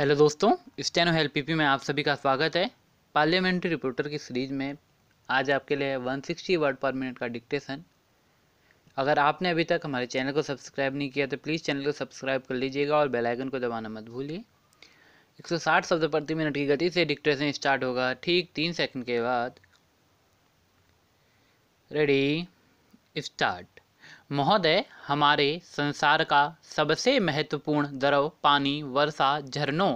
hello दोस्तों steno help P में आप सभी का स्वागत है पार्लियामेंट्री रिपोर्टर की सीरीज़ में आज आपके लिए 160 वर्ड पर मिनट का डिक्टेशन अगर आपने अभी तक हमारे चैनल को सब्सक्राइब नहीं किया तो प्लीज़ चैनल को सब्सक्राइब कर लीजिएगा और बेल आइकन को दबाना मत भूलिए 160 शब्द प्रति मिनट की गति से डिक्टेशन स्टार्ट होगा ठीक तीन सेकेंड के बाद रेडी स्टार्ट महोदय हमारे संसार का सबसे महत्वपूर्ण द्रव पानी वर्षा झरनों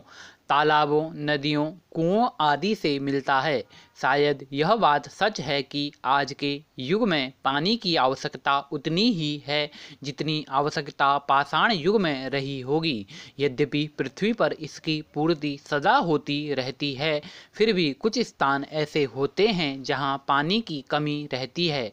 तालाबों नदियों कुओं आदि से मिलता है शायद यह बात सच है कि आज के युग में पानी की आवश्यकता उतनी ही है जितनी आवश्यकता पाषाण युग में रही होगी यद्यपि पृथ्वी पर इसकी पूर्ति सदा होती रहती है फिर भी कुछ स्थान ऐसे होते हैं जहां पानी की कमी रहती है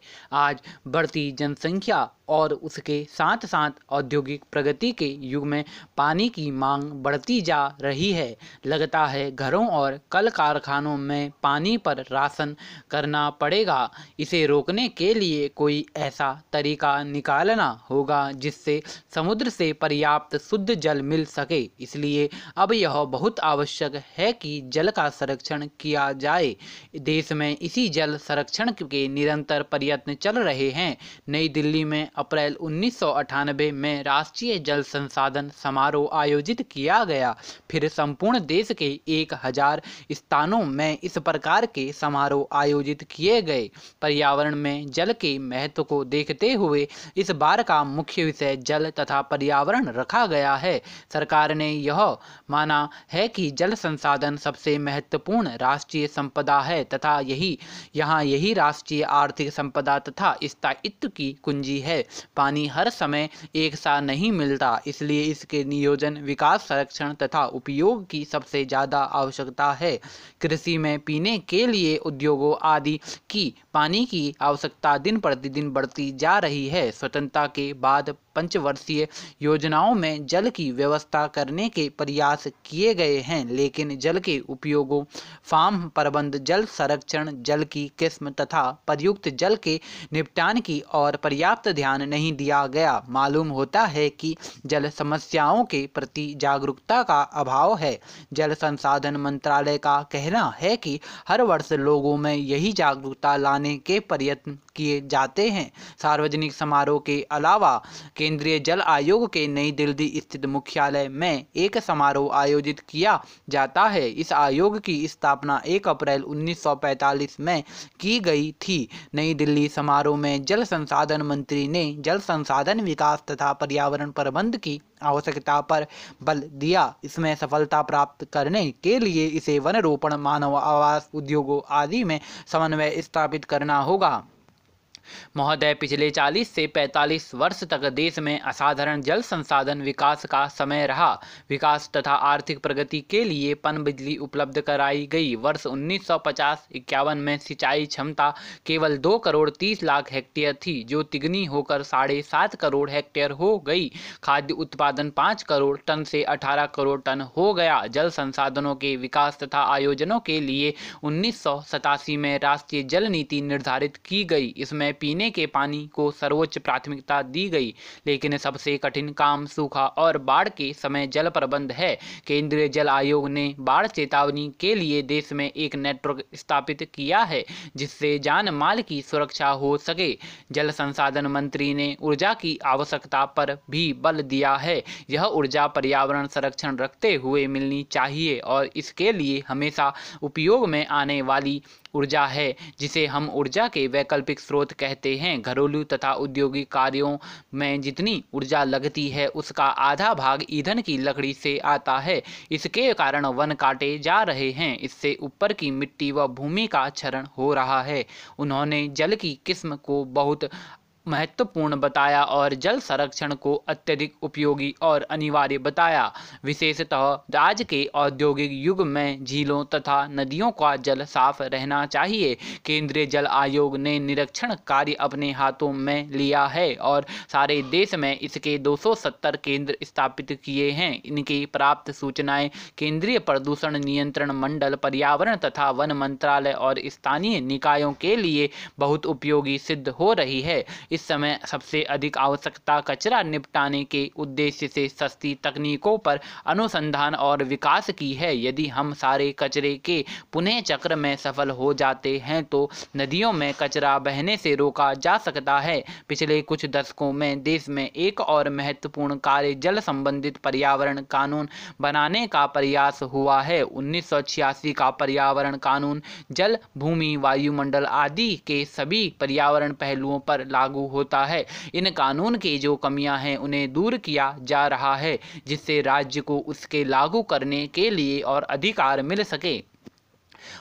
आज बढ़ती जनसंख्या और उसके साथ साथ औद्योगिक प्रगति के युग में पानी की मांग बढ़ती जा रही है लगता है घरों और और कल कारखानों में पानी पर राशन करना पड़ेगा इसे रोकने के लिए कोई ऐसा तरीका निकालना होगा जिससे समुद्र से पर्याप्त शुद्ध जल मिल सके इसलिए अब यह बहुत आवश्यक है कि जल का संरक्षण किया जाए देश में इसी जल संरक्षण के निरंतर प्रयत्न चल रहे हैं नई दिल्ली में अप्रैल उन्नीस में राष्ट्रीय जल संसाधन समारोह आयोजित किया गया फिर संपूर्ण देश के एक हजार स्थानों में इस प्रकार के समारोह आयोजित किए गए पर्यावरण में जल के महत्व को देखते हुए इस बार का मुख्य विषय जल तथा पर्यावरण रखा गया है सरकार ने यह माना है कि जल संसाधन सबसे महत्वपूर्ण राष्ट्रीय संपदा है तथा यही यहाँ यही राष्ट्रीय आर्थिक संपदा तथा स्थायित्व की कुंजी है पानी हर समय एक सा नहीं मिलता इसलिए इसके नियोजन विकास संरक्षण तथा उपयोग की सबसे ज़्यादा आवश्यकता रहा है कृषि में पीने के लिए उद्योगों आदि की पानी की आवश्यकता दिन प्रतिदिन बढ़ती जा रही है स्वतंत्रता के बाद पंचवर्षीय योजनाओं में जल की व्यवस्था करने के प्रयास किए गए हैं लेकिन जल के उपयोगों फार्म प्रबंध जल संरक्षण जल की किस्म तथा प्रयुक्त जल के निपटान की और पर्याप्त ध्यान नहीं दिया गया मालूम होता है कि जल समस्याओं के प्रति जागरूकता का अभाव है जल संसाधन मंत्रालय का कहना है कि हर वर्ष लोगों में यही जागरूकता लाने के प्रयत्न किए जाते हैं सार्वजनिक समारोह के अलावा केंद्रीय जल आयोग के नई दिल्ली स्थित मुख्यालय में एक समारोह आयोजित किया जाता है इस आयोग की स्थापना 1 अप्रैल 1945 में की गई थी नई दिल्ली समारोह में जल संसाधन मंत्री ने जल संसाधन विकास तथा पर्यावरण प्रबंध की आवश्यकता पर बल दिया इसमें सफलता प्राप्त करने के लिए इसे वन रोपण मानव आवास उद्योगों आदि में समन्वय स्थापित करना होगा महोदय पिछले 40 से 45 वर्ष तक देश में असाधारण जल संसाधन विकास का समय रहा विकास तथा आर्थिक प्रगति के लिए पन बिजली उपलब्ध कराई गई वर्ष 1950-51 में सिंचाई क्षमता केवल 2 करोड़ 30 लाख हेक्टेयर थी जो तिगनी होकर साढ़े सात करोड़ हेक्टेयर हो गई खाद्य उत्पादन 5 करोड़ टन से 18 करोड़ टन हो गया जल संसाधनों के विकास तथा आयोजनों के लिए उन्नीस में राष्ट्रीय जल नीति निर्धारित की गई इसमें में पीने के पानी को सर्वोच्च प्राथमिकता दी गई लेकिन सबसे कठिन काम सूखा और बाढ़ के समय जल प्रबंध है केंद्रीय जल आयोग ने बाढ़ चेतावनी के लिए देश में एक नेटवर्क स्थापित किया है जिससे जान माल की सुरक्षा हो सके जल संसाधन मंत्री ने ऊर्जा की आवश्यकता पर भी बल दिया है यह ऊर्जा पर्यावरण संरक्षण रखते हुए मिलनी चाहिए और इसके लिए हमेशा उपयोग में आने वाली ऊर्जा है जिसे हम ऊर्जा के वैकल्पिक स्रोत कहते हैं घरेलू तथा औद्योगिक कार्यों में जितनी ऊर्जा लगती है उसका आधा भाग ईंधन की लकड़ी से आता है इसके कारण वन काटे जा रहे हैं इससे ऊपर की मिट्टी व भूमि का क्षरण हो रहा है उन्होंने जल की किस्म को बहुत महत्वपूर्ण बताया और जल संरक्षण को अत्यधिक उपयोगी और अनिवार्य बताया विशेषतः आज के औद्योगिक युग में झीलों तथा नदियों का जल साफ रहना चाहिए केंद्रीय जल आयोग ने निरीक्षण कार्य अपने हाथों में लिया है और सारे देश में इसके 270 केंद्र स्थापित किए हैं इनकी प्राप्त सूचनाएं केंद्रीय प्रदूषण नियंत्रण मंडल पर्यावरण तथा वन मंत्रालय और स्थानीय निकायों के लिए बहुत उपयोगी सिद्ध हो रही है इस समय सबसे अधिक आवश्यकता कचरा निपटाने के उद्देश्य से सस्ती तकनीकों पर अनुसंधान और विकास की है यदि हम सारे कचरे के पुनः चक्र में सफल हो जाते हैं तो नदियों में कचरा बहने से रोका जा सकता है पिछले कुछ दशकों में देश में एक और महत्वपूर्ण कार्य जल संबंधित पर्यावरण कानून बनाने का प्रयास हुआ है उन्नीस का पर्यावरण कानून जल भूमि वायुमंडल आदि के सभी पर्यावरण पहलुओं पर लागू लागू होता है इन कानून की जो कमियां हैं उन्हें दूर किया जा रहा है जिससे राज्य को उसके लागू करने के लिए और अधिकार मिल सके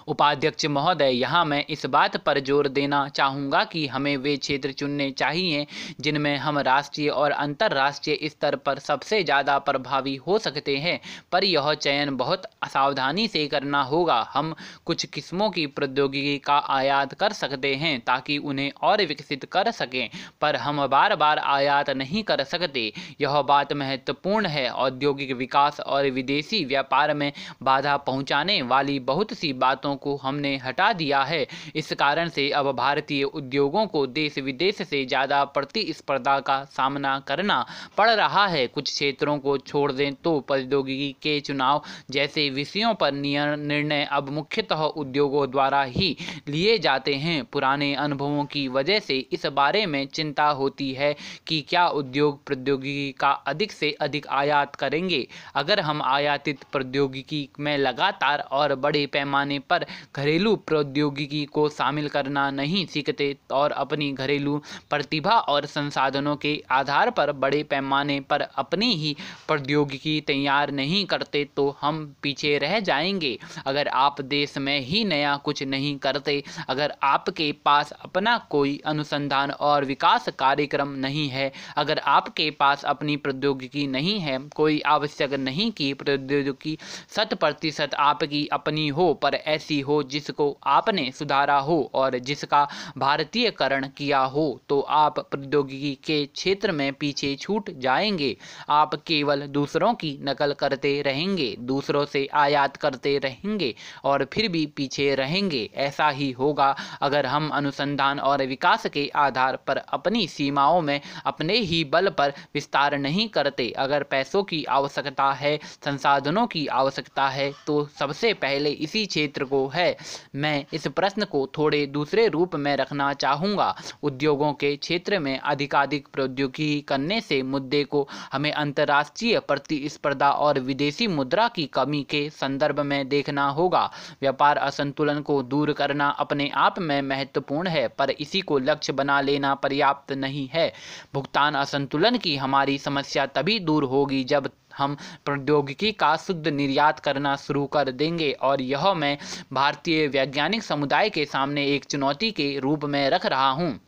उपाध्यक्ष महोदय यहाँ मैं इस बात पर जोर देना चाहूँगा कि हमें वे क्षेत्र चुनने चाहिए जिनमें हम राष्ट्रीय और अंतर्राष्ट्रीय स्तर पर सबसे ज़्यादा प्रभावी हो सकते हैं पर यह चयन बहुत सावधानी से करना होगा हम कुछ किस्मों की प्रौद्योगिकी का आयात कर सकते हैं ताकि उन्हें और विकसित कर सकें पर हम बार बार आयात नहीं कर सकते यह बात महत्वपूर्ण है औद्योगिक विकास और विदेशी व्यापार में बाधा पहुंचाने वाली बहुत सी बात बातों को हमने हटा दिया है इस कारण से अब भारतीय उद्योगों को देश विदेश से ज़्यादा प्रतिस्पर्धा का सामना करना पड़ रहा है कुछ क्षेत्रों को छोड़ दें तो प्रौद्योगिकी के चुनाव जैसे विषयों पर निर्णय अब मुख्यतः उद्योगों द्वारा ही लिए जाते हैं पुराने अनुभवों की वजह से इस बारे में चिंता होती है कि क्या उद्योग प्रौद्योगिकी का अधिक से अधिक आयात करेंगे अगर हम आयातित प्रौद्योगिकी में लगातार और बड़े पैमाने पर घरेलू प्रौद्योगिकी को शामिल करना नहीं सीखते और अपनी घरेलू प्रतिभा और संसाधनों के आधार पर बड़े पैमाने पर अपनी ही प्रौद्योगिकी तैयार नहीं करते तो हम पीछे रह जाएंगे अगर आप देश में ही नया कुछ नहीं करते अगर आपके पास अपना कोई अनुसंधान और विकास कार्यक्रम नहीं है अगर आपके पास अपनी प्रौद्योगिकी नहीं है कोई आवश्यक नहीं कि प्रौद्योगिकी शत प्रतिशत आपकी अपनी हो पर ऐसी हो जिसको आपने सुधारा हो और जिसका भारतीयकरण किया हो तो आप प्रौद्योगिकी के क्षेत्र में पीछे छूट जाएंगे आप केवल दूसरों की नकल करते रहेंगे दूसरों से आयात करते रहेंगे और फिर भी पीछे रहेंगे ऐसा ही होगा अगर हम अनुसंधान और विकास के आधार पर अपनी सीमाओं में अपने ही बल पर विस्तार नहीं करते अगर पैसों की आवश्यकता है संसाधनों की आवश्यकता है तो सबसे पहले इसी क्षेत्र क्षेत्र को है मैं इस प्रश्न को थोड़े दूसरे रूप में रखना चाहूँगा उद्योगों के क्षेत्र में अधिकाधिक प्रौद्योगिकी करने से मुद्दे को हमें अंतर्राष्ट्रीय प्रतिस्पर्धा और विदेशी मुद्रा की कमी के संदर्भ में देखना होगा व्यापार असंतुलन को दूर करना अपने आप में महत्वपूर्ण है पर इसी को लक्ष्य बना लेना पर्याप्त नहीं है भुगतान असंतुलन की हमारी समस्या तभी दूर होगी जब हम प्रौद्योगिकी का शुद्ध निर्यात करना शुरू कर देंगे और यह मैं भारतीय वैज्ञानिक समुदाय के सामने एक चुनौती के रूप में रख रहा हूँ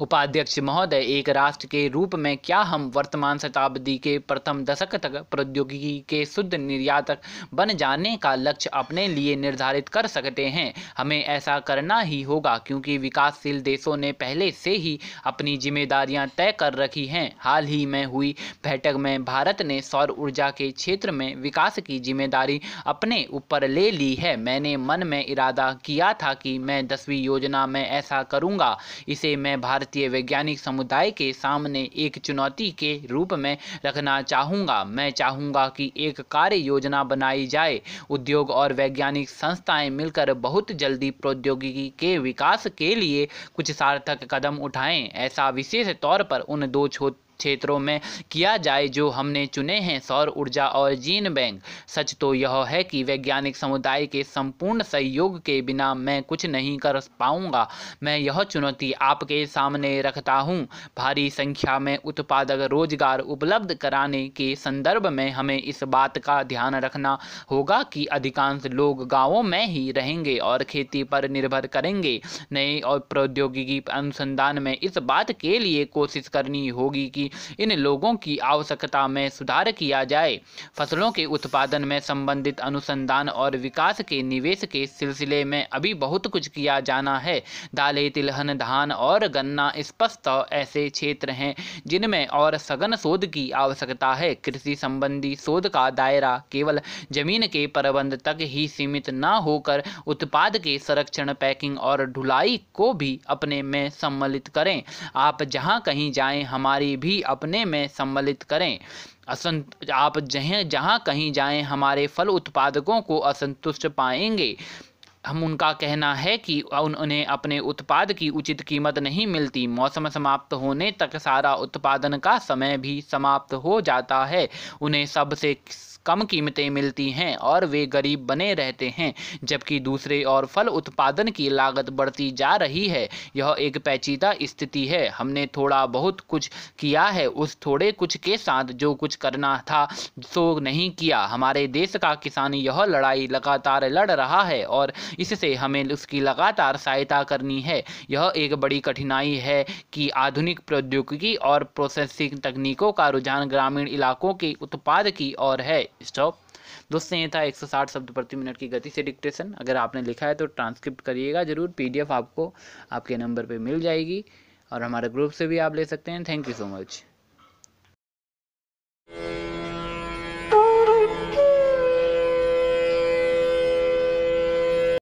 उपाध्यक्ष महोदय एक राष्ट्र के रूप में क्या हम वर्तमान शताब्दी के प्रथम दशक तक प्रौद्योगिकी के शुद्ध निर्यातक बन जाने का लक्ष्य अपने लिए निर्धारित कर सकते हैं हमें ऐसा करना ही होगा क्योंकि विकासशील देशों ने पहले से ही अपनी जिम्मेदारियां तय कर रखी हैं हाल ही में हुई बैठक में भारत ने सौर ऊर्जा के क्षेत्र में विकास की जिम्मेदारी अपने ऊपर ले ली है मैंने मन में इरादा किया था कि मैं दसवीं योजना में ऐसा करूँगा इसे मैं भारतीय वैज्ञानिक समुदाय के सामने एक चुनौती के रूप में रखना चाहूँगा मैं चाहूँगा कि एक कार्य योजना बनाई जाए उद्योग और वैज्ञानिक संस्थाएं मिलकर बहुत जल्दी प्रौद्योगिकी के विकास के लिए कुछ सार्थक कदम उठाएं ऐसा विशेष तौर पर उन दो छोट क्षेत्रों में किया जाए जो हमने चुने हैं सौर ऊर्जा और जीन बैंक सच तो यह है कि वैज्ञानिक समुदाय के संपूर्ण सहयोग के बिना मैं कुछ नहीं कर पाऊंगा मैं यह चुनौती आपके सामने रखता हूं भारी संख्या में उत्पादक रोजगार उपलब्ध कराने के संदर्भ में हमें इस बात का ध्यान रखना होगा कि अधिकांश लोग गाँवों में ही रहेंगे और खेती पर निर्भर करेंगे नए और प्रौद्योगिकी अनुसंधान में इस बात के लिए कोशिश करनी होगी कि इन लोगों की आवश्यकता में सुधार किया जाए फसलों के उत्पादन में संबंधित अनुसंधान और विकास के निवेश के सिलसिले में अभी बहुत कुछ किया जाना है दालें तिलहन धान और गन्ना स्पष्ट ऐसे क्षेत्र हैं जिनमें और सघन शोध की आवश्यकता है कृषि संबंधी शोध का दायरा केवल जमीन के प्रबंध तक ही सीमित न होकर उत्पाद के संरक्षण पैकिंग और ढुलाई को भी अपने में सम्मिलित करें आप जहां कहीं जाएं हमारी भी भी अपने में सम्मिलित करें असंत आप जहाँ जहाँ कहीं जाएं हमारे फल उत्पादकों को असंतुष्ट पाएंगे हम उनका कहना है कि उन उन्हें अपने उत्पाद की उचित कीमत नहीं मिलती मौसम समाप्त होने तक सारा उत्पादन का समय भी समाप्त हो जाता है उन्हें सबसे कम कीमतें मिलती हैं और वे गरीब बने रहते हैं जबकि दूसरे और फल उत्पादन की लागत बढ़ती जा रही है यह एक पेचीदा स्थिति है हमने थोड़ा बहुत कुछ किया है उस थोड़े कुछ के साथ जो कुछ करना था सो नहीं किया हमारे देश का किसान यह लड़ाई लगातार लड़ रहा है और इससे हमें उसकी लगातार सहायता करनी है यह एक बड़ी कठिनाई है कि आधुनिक प्रौद्योगिकी और प्रोसेसिंग तकनीकों का रुझान ग्रामीण इलाकों के उत्पाद की ओर है स्टॉप दोस्तों ये था 160 शब्द प्रति मिनट की गति से डिक्टेशन अगर आपने लिखा है तो ट्रांसक्रिप्ट करिएगा ज़रूर पीडीएफ आपको आपके नंबर पर मिल जाएगी और हमारे ग्रुप से भी आप ले सकते हैं थैंक यू सो मच